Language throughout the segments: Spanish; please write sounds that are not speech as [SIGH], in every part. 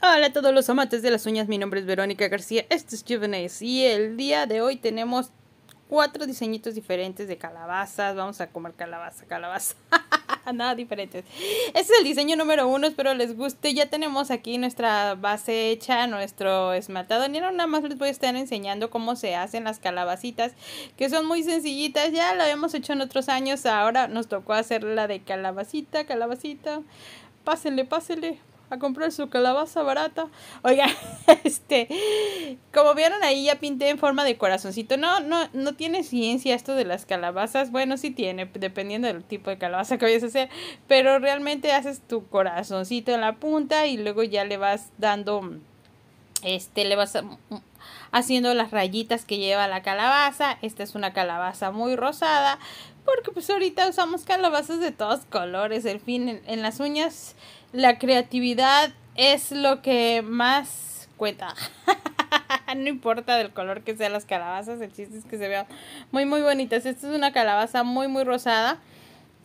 Hola a todos los amantes de las uñas, mi nombre es Verónica García, este es Juvenes y el día de hoy tenemos cuatro diseñitos diferentes de calabazas, vamos a comer calabaza, calabaza. [LAUGHS] [LAUGHS] nada diferentes. Este es el diseño número uno, espero les guste. Ya tenemos aquí nuestra base hecha, nuestro esmaltado. Ni nada más les voy a estar enseñando cómo se hacen las calabacitas, que son muy sencillitas. Ya lo habíamos hecho en otros años, ahora nos tocó hacer la de calabacita, calabacita. Pásenle, pásenle a comprar su calabaza barata. Oiga, [LAUGHS] este, como vieron ahí ya pinté en forma de corazoncito. No, no, no tiene ciencia esto de las calabazas. Bueno, sí tiene, dependiendo del tipo de calabaza que vayas a hacer. Pero realmente haces tu corazoncito en la punta y luego ya le vas dando, este, le vas haciendo las rayitas que lleva la calabaza. Esta es una calabaza muy rosada. Porque pues ahorita usamos calabazas de todos colores. El fin en las uñas la creatividad es lo que más cuenta. [LAUGHS] no importa del color que sean las calabazas, el chiste es que se vean muy muy bonitas. Esta es una calabaza muy muy rosada.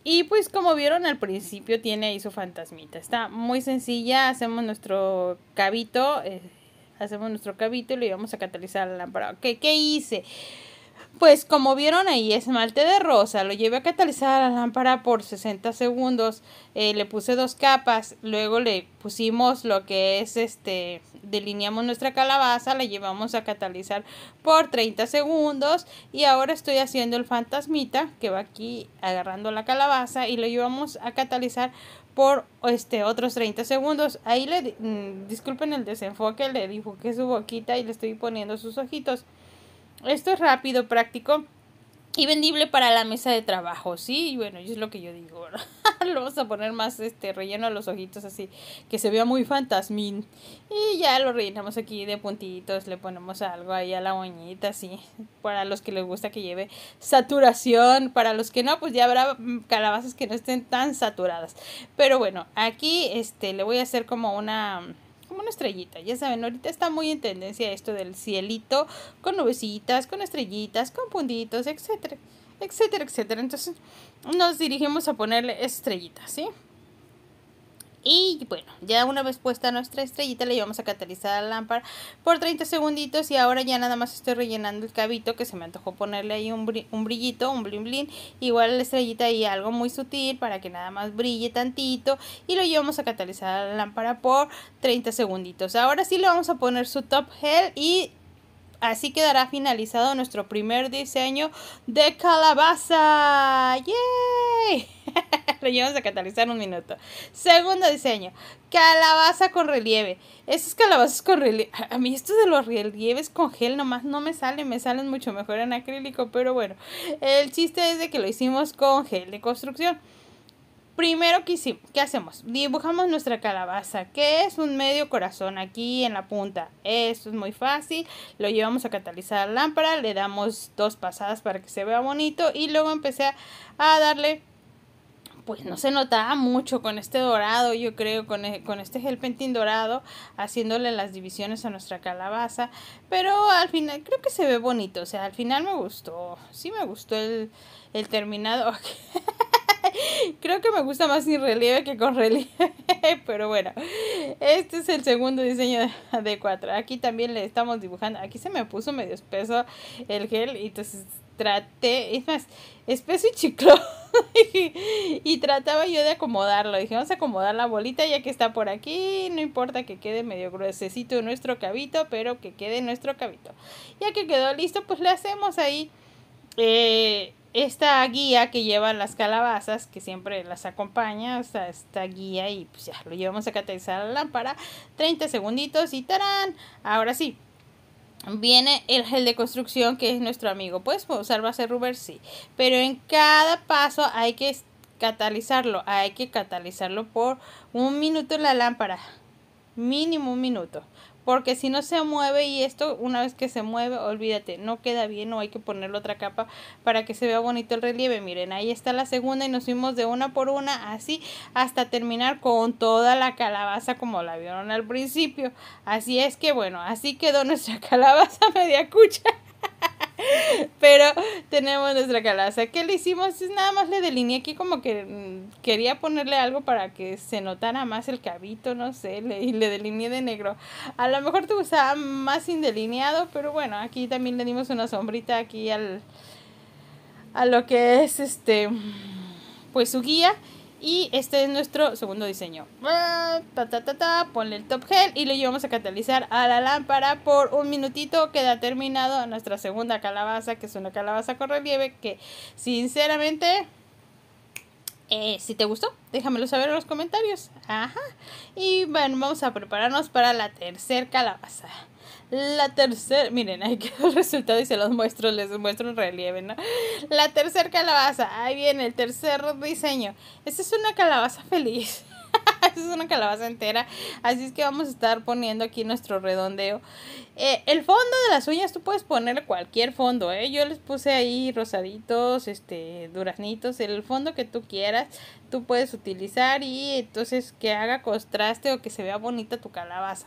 Y pues como vieron al principio tiene ahí su fantasmita. Está muy sencilla, hacemos nuestro cabito, eh, hacemos nuestro cabito y le vamos a catalizar la lámpara. Ok, ¿qué hice? Pues como vieron ahí, esmalte de rosa, lo llevé a catalizar a la lámpara por 60 segundos, eh, le puse dos capas, luego le pusimos lo que es este, delineamos nuestra calabaza, la llevamos a catalizar por 30 segundos y ahora estoy haciendo el fantasmita que va aquí agarrando la calabaza y lo llevamos a catalizar por este otros 30 segundos. Ahí le mm, disculpen el desenfoque, le dibujé su boquita y le estoy poniendo sus ojitos. Esto es rápido, práctico y vendible para la mesa de trabajo, ¿sí? Y bueno, es lo que yo digo. [LAUGHS] Lo vamos a poner más este relleno a los ojitos así, que se vea muy fantasmín. Y ya lo rellenamos aquí de puntitos, le ponemos algo ahí a la uñita, así, para los que les gusta que lleve saturación, para los que no, pues ya habrá calabazas que no estén tan saturadas. Pero bueno, aquí este le voy a hacer como una como una estrellita, ya saben, ahorita está muy en tendencia esto del cielito, con nubecitas, con estrellitas, con puntitos, etcétera, etcétera, etcétera. Entonces nos dirigimos a ponerle estrellitas, ¿sí? Y bueno, ya una vez puesta nuestra estrellita le llevamos a catalizar la lámpara por 30 segunditos y ahora ya nada más estoy rellenando el cabito que se me antojó ponerle ahí un, brillito, un blin blin, igual la estrellita y algo muy sutil para que nada más brille tantito y lo llevamos a catalizar la lámpara por 30 segunditos. Ahora sí le vamos a poner su top gel y así quedará finalizado nuestro primer diseño de calabaza. ¡Yay! [LAUGHS] Lo llevamos a catalizar un minuto. Segundo diseño, calabaza con relieve. Estos calabazas con relieve, a mí estos de los relieves con gel nomás no me salen, me salen mucho mejor en acrílico, pero bueno, el chiste es de que lo hicimos con gel de construcción. Primero que hicimos, ¿qué hacemos? Dibujamos nuestra calabaza, que es un medio corazón aquí en la punta. Esto es muy fácil, lo llevamos a catalizar la lámpara, le damos dos pasadas para que se vea bonito y luego empecé a darle pues no se notaba mucho con este dorado, yo creo, con, e, este gel pentín dorado, haciéndole las divisiones a nuestra calabaza, pero al final creo que se ve bonito, o sea, al final me gustó, sí me gustó el, terminado. [LAUGHS] creo que me gusta más sin relieve que con relieve, [LAUGHS] pero bueno, este es el segundo diseño de 4. Aquí también le estamos dibujando, aquí se me puso medio espeso el gel y entonces traté, es más, espeso y chiclo. [LAUGHS] y trataba yo de acomodarlo. Dije, vamos a acomodar la bolita ya que está por aquí. No importa que quede medio gruesecito nuestro cabito, pero que quede nuestro cabito. Ya que quedó listo, pues le hacemos ahí eh, esta guía que llevan las calabazas, que siempre las acompaña. esta guía y pues ya lo llevamos a catalizar la lámpara. 30 segunditos y tarán. Ahora sí, viene el gel de construcción que es nuestro amigo. Pues usar pues, ser rubber, sí. Pero en cada paso hay que catalizarlo. Hay que catalizarlo por un minuto en la lámpara. Mínimo un minuto porque si no se mueve y esto una vez que se mueve olvídate no queda bien o hay que ponerle otra capa para que se vea bonito el relieve miren ahí está la segunda y nos fuimos de una por una así hasta terminar con toda la calabaza como la vieron al principio así es que bueno así quedó nuestra [LAUGHS] calabaza media cucha [LAUGHS] Pero tenemos nuestra calaza ¿Qué le hicimos? nada más le delineé aquí como que mm, quería ponerle algo para que se notara más el cabito, no sé, le, y le delineé de negro. A lo mejor te gustaba más sin delineado, pero bueno, aquí también le dimos una sombrita aquí al a lo que es este pues su guía y este es nuestro segundo diseño. Ah, ponle el top gel y lo llevamos a catalizar a la lámpara por un minutito. Queda terminado nuestra segunda calabaza, que es una calabaza con relieve que sinceramente... Eh, si te gustó, déjamelo saber en los comentarios. Ajá. Y bueno, vamos a prepararnos para la tercera calabaza. La tercera, miren, ahí quedó el resultado y se los muestro, les muestro en relieve, ¿no? La tercera calabaza, ahí viene el tercer diseño. Esta es una calabaza feliz. [LAUGHS] Esta es una calabaza entera, así es que vamos a estar poniendo aquí nuestro redondeo. Eh, el fondo de las uñas tú puedes poner cualquier fondo, ¿eh? Yo les puse ahí rosaditos, este, duraznitos, el fondo que tú quieras, tú puedes utilizar y entonces que haga contraste o que se vea bonita tu calabaza.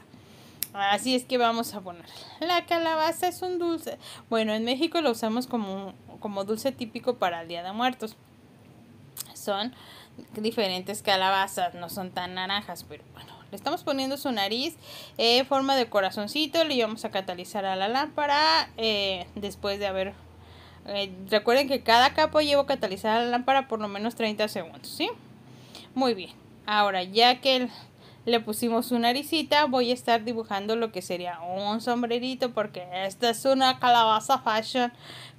Así es que vamos a poner. La calabaza es un dulce. Bueno, en México lo usamos como, como dulce típico para el Día de Muertos. Son diferentes calabazas, no son tan naranjas, pero bueno. Le estamos poniendo su nariz en eh, forma de corazoncito. Le vamos a catalizar a la lámpara eh, después de haber... Eh, recuerden que cada capo llevo catalizada la lámpara por lo menos 30 segundos, ¿sí? Muy bien. Ahora, ya que el le pusimos una naricita. Voy a estar dibujando lo que sería un sombrerito porque esta es una calabaza fashion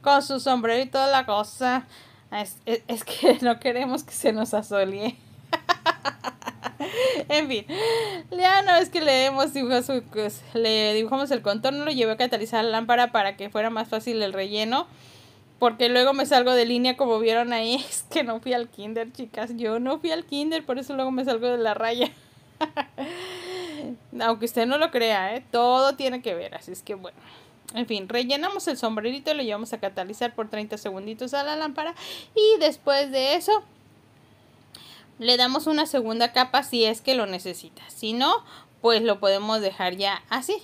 con su sombrero y toda la cosa. Es, que [LAUGHS] no queremos que se nos asolie. [LAUGHS] en fin, ya no es que le hemos dibujado, pues, le dibujamos el contorno, lo llevé a catalizar la lámpara para que fuera más fácil el relleno. Porque luego me salgo de línea, como vieron ahí. [LAUGHS] Es que no fui al kinder, chicas. Yo no fui al kinder, por eso luego me salgo de la raya. [LAUGHS] Aunque usted no lo crea, ¿eh? todo tiene que ver, así es que bueno. En fin, rellenamos el sombrerito, lo llevamos a catalizar por 30 segunditos a la lámpara y después de eso le damos una segunda capa si es que lo necesita. Si no, pues lo podemos dejar ya así.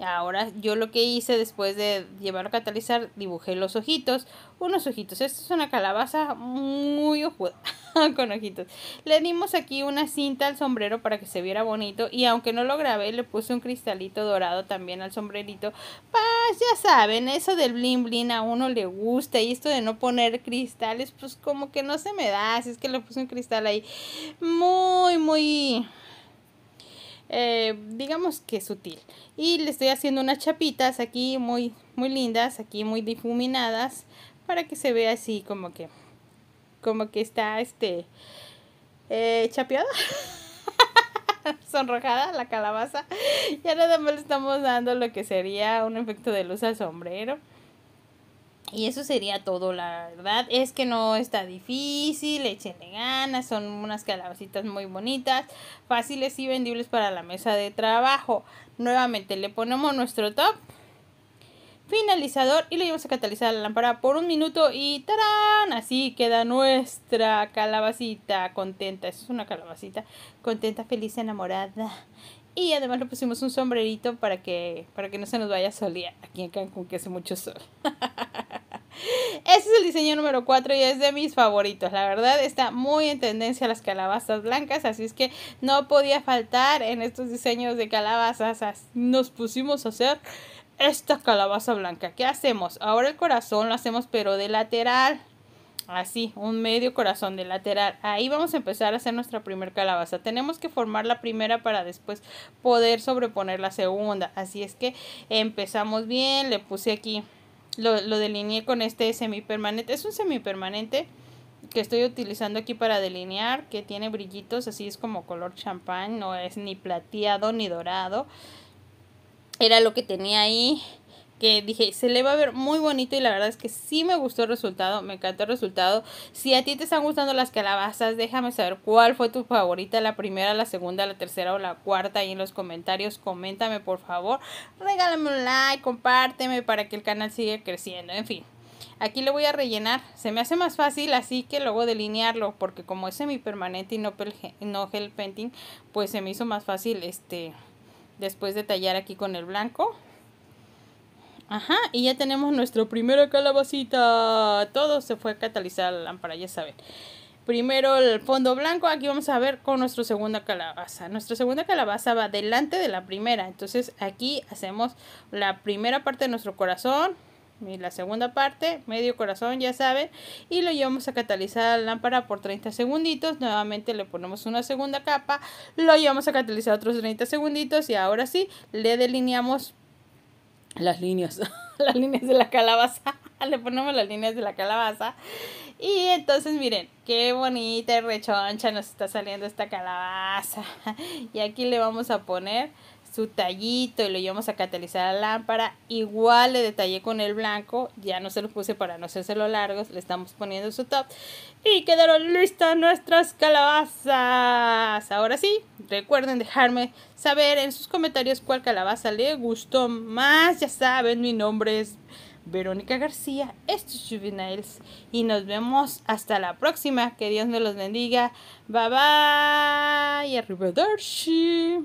Ahora yo lo que hice después de llevarlo a catalizar, dibujé los ojitos, unos ojitos. Esto es una calabaza muy ojuda [LAUGHS] con ojitos. Le dimos aquí una cinta al sombrero para que se viera bonito y aunque no lo grabé, le puse un cristalito dorado también al sombrerito. Pues ya saben, eso del blin blin a uno le gusta y esto de no poner cristales, pues como que no se me da, así es que le puse un cristal ahí. Muy, muy eh, digamos que sutil. Y le estoy haciendo unas chapitas aquí muy, muy lindas, aquí muy difuminadas, para que se vea así como que, como que está este, eh, chapeada. [LAUGHS] sonrojada la calabaza. Ya nada más le estamos dando lo que sería un efecto de luz al sombrero. Y eso sería todo, la verdad. Es que no está difícil, échenle ganas, son unas calabacitas muy bonitas, fáciles y vendibles para la mesa de trabajo. Nuevamente le ponemos nuestro top finalizador y le vamos a catalizar la lámpara por un minuto y ¡tarán! Así queda nuestra calabacita contenta. Eso es una calabacita contenta, feliz, enamorada. Y además le pusimos un sombrerito para que, para que no se nos vaya a solía aquí en Cancún, que hace mucho sol. [LAUGHS] Este es el diseño número 4 y es de mis favoritos. La verdad está muy en tendencia las calabazas blancas, así es que no podía faltar en estos diseños de calabazas. Nos pusimos a hacer esta calabaza blanca. ¿Qué hacemos? Ahora el corazón lo hacemos pero de lateral. Así, un medio corazón de lateral. Ahí vamos a empezar a hacer nuestra primer calabaza. Tenemos que formar la primera para después poder sobreponer la segunda. Así es que empezamos bien. Le puse aquí lo, delineé con este semipermanente. Es un semipermanente que estoy utilizando aquí para delinear, que tiene brillitos, así es como color champán, no es ni plateado ni dorado. Era lo que tenía ahí que dije, se le va a ver muy bonito y la verdad es que sí me gustó el resultado, me encantó el resultado. Si a ti te están gustando las calabazas, déjame saber cuál fue tu favorita, la primera, la segunda, la tercera o la cuarta ahí en los comentarios, coméntame por favor, regálame un like, compárteme para que el canal siga creciendo, en fin. Aquí le voy a rellenar, se me hace más fácil así que luego delinearlo porque como es permanente y no, no gel painting, pues se me hizo más fácil este después de tallar aquí con el blanco. Ajá, y ya tenemos nuestra primera calabacita. Todo se fue a catalizar la lámpara, ya saben. Primero el fondo blanco, aquí vamos a ver con nuestra segunda calabaza. Nuestra segunda calabaza va delante de la primera. Entonces aquí hacemos la primera parte de nuestro corazón, y la segunda parte, medio corazón, ya saben, y lo llevamos a catalizar la lámpara por 30 segunditos, nuevamente le ponemos una segunda capa, lo llevamos a catalizar otros 30 segunditos y ahora sí le delineamos las líneas, [LAUGHS] las líneas de la calabaza. [LAUGHS] Le ponemos las líneas de la calabaza. Y entonces miren, qué bonita y rechoncha nos está saliendo esta calabaza. [LAUGHS] Y aquí le vamos a poner su tallito y lo llevamos a catalizar a la lámpara. Igual le detallé con el blanco, ya no se lo puse para no hacerse lo largos, le estamos poniendo su top. Y quedaron listas nuestras calabazas. Ahora sí, Recuerden dejarme saber en sus comentarios cuál calabaza le gustó más. Ya saben, mi nombre es Verónica García, esto es Juveniles y nos vemos hasta la próxima. Que Dios nos los bendiga. Bye bye y arrivederci.